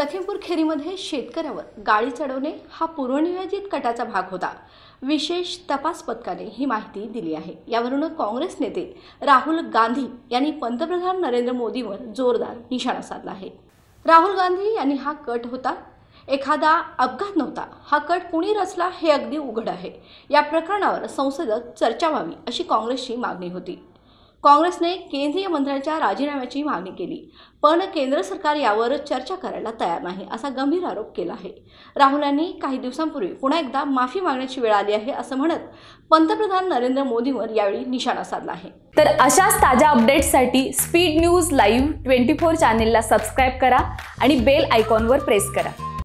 लखीमपूर खेरीमध्ये शेतकऱ्यावर गाडी चढवणे हा पूर्वनियोजित कटाचा भाग होता विशेष तपास पथकाने ही माहिती दिली आहे यावरून काँग्रेस नेते राहुल गांधी यांनी पंतप्रधान नरेंद्र मोदीवर जोरदार निशाणा साधला आहे राहुल गांधी यांनी हा कट होता एखादा अपघात नव्हता हा कट कुणी रचला हे अगदी उघड आहे या प्रकरणावर संसदेत चर्चा व्हावी अशी काँग्रेसची मागणी होती काँग्रेसने केंद्रीय मंत्र्यांच्या राजीनाम्याची मागणी केली पण केंद्र सरकार यावर चर्चा करायला तयार नाही असा गंभीर आरोप केला आहे राहुल यांनी काही दिवसांपूर्वी पुन्हा एकदा माफी मागण्याची वेळ आली आहे असं म्हणत पंतप्रधान नरेंद्र मोदींवर यावेळी निशाणा साधला आहे तर अशाच ताज्या अपडेट्ससाठी speed news live twenty four चॅनेलला सबस्क्राईब करा आणि बेल आयकॉनवर प्रेस करा